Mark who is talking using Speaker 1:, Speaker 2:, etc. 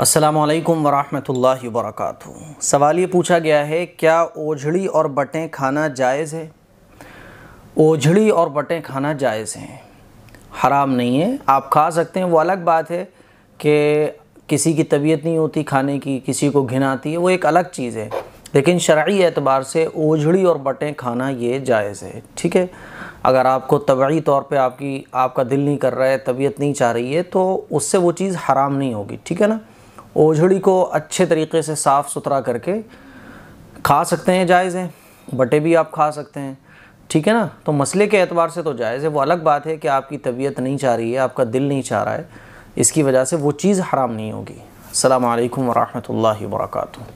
Speaker 1: असलकम
Speaker 2: वरहमल वर्क सवाल ये पूछा गया है क्या ओझड़ी और बटें खाना जायज़ है ओझड़ी और बटें खाना जायज़ हैं हराम नहीं है आप खा सकते हैं वो अलग बात है कि किसी की तबीयत नहीं होती खाने की किसी को घिन आती है वो एक अलग चीज़ है लेकिन शर्य एतबार से ओझड़ी और बटें खाना ये जायज़ है ठीक है अगर आपको तबी तौर पे आपकी आपका दिल नहीं कर रहा है तबीयत नहीं चाह रही है तो उससे वो चीज़ हराम नहीं होगी ठीक है ना ओझड़ी को अच्छे तरीके से साफ़ सुथरा करके खा सकते हैं जायज़ हैं बटे भी आप खा सकते हैं ठीक है ना तो मसले के एतबार से तो जायज़ है वो अलग बात है कि आपकी तबीयत नहीं चाह रही है आपका दिल नहीं चाह रहा है इसकी वजह से वो चीज़ हराम नहीं होगी अल्लाम
Speaker 1: वरहमल वर्का